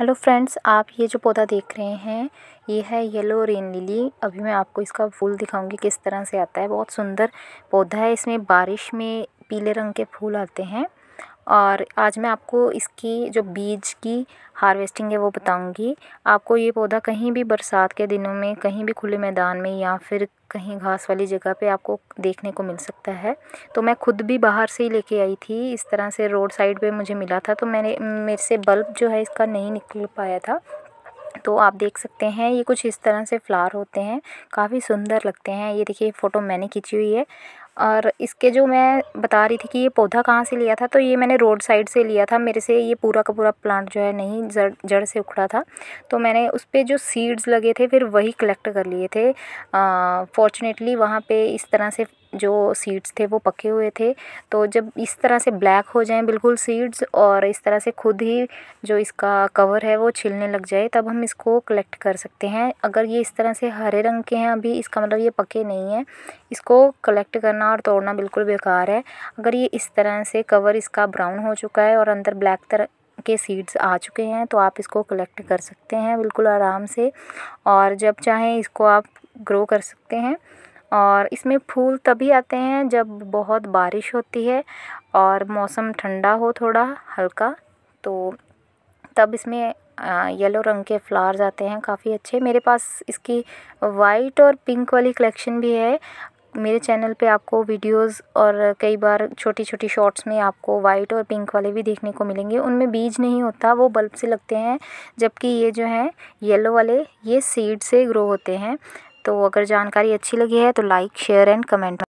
hello friends आप ये जो पौधा देख रहे हैं ये है येलो रेन लिली अभी मैं आपको इसका फूल दिखाऊंगी किस तरह से आता है बहुत सुंदर पौधा है इसमें बारिश में पीले रंग के फूल आते हैं और आज मैं आपको इसकी जो बीज की हार्वेस्टिंग है वो बताऊंगी आपको ये पौधा कहीं भी बरसात के दिनों में कहीं भी खुले मैदान में या फिर कहीं घास वाली जगह पे आपको देखने को मिल सकता है तो मैं खुद भी बाहर से ही लेके आई थी इस तरह से रोड साइड पे मुझे मिला था तो मैंने मेरे से बल्ब जो है इसका नहीं निकल पाया था तो आप देख सकते हैं ये कुछ इस तरह से फ्लावर होते हैं काफ़ी सुंदर लगते हैं ये देखिए फ़ोटो मैंने खींची हुई है और इसके जो मैं बता रही थी कि ये पौधा कहाँ से लिया था तो ये मैंने रोड साइड से लिया था मेरे से ये पूरा का पूरा प्लांट जो है नहीं जड़ जड़ से उखड़ा था तो मैंने उस पर जो सीड्स लगे थे फिर वही कलेक्ट कर लिए थे फॉर्चुनेटली वहाँ पे इस तरह से जो सीड्स थे वो पके हुए थे तो जब इस तरह से ब्लैक हो जाएं बिल्कुल सीड्स और इस तरह से खुद ही जो इसका कवर है वो छिलने लग जाए तब हम इसको कलेक्ट कर सकते हैं अगर ये इस तरह से हरे रंग के हैं अभी इसका मतलब ये पके नहीं हैं इसको कलेक्ट करना और तोड़ना बिल्कुल बेकार है अगर ये इस तरह से कवर इसका ब्राउन हो चुका है और अंदर ब्लैक तरह के सीड्स आ चुके हैं तो आप इसको कलेक्ट कर सकते हैं बिल्कुल आराम से और जब चाहें इसको आप ग्रो कर सकते हैं और इसमें फूल तभी आते हैं जब बहुत बारिश होती है और मौसम ठंडा हो थोड़ा हल्का तो तब इसमें येलो रंग के फ्लावर्स आते हैं काफ़ी अच्छे मेरे पास इसकी वाइट और पिंक वाली कलेक्शन भी है मेरे चैनल पे आपको वीडियोस और कई बार छोटी छोटी शॉर्ट्स में आपको वाइट और पिंक वाले भी देखने को मिलेंगे उनमें बीज नहीं होता वो बल्ब से लगते हैं जबकि ये जो हैं येलो वाले ये सीड से ग्रो होते हैं तो अगर जानकारी अच्छी लगी है तो लाइक शेयर एंड कमेंट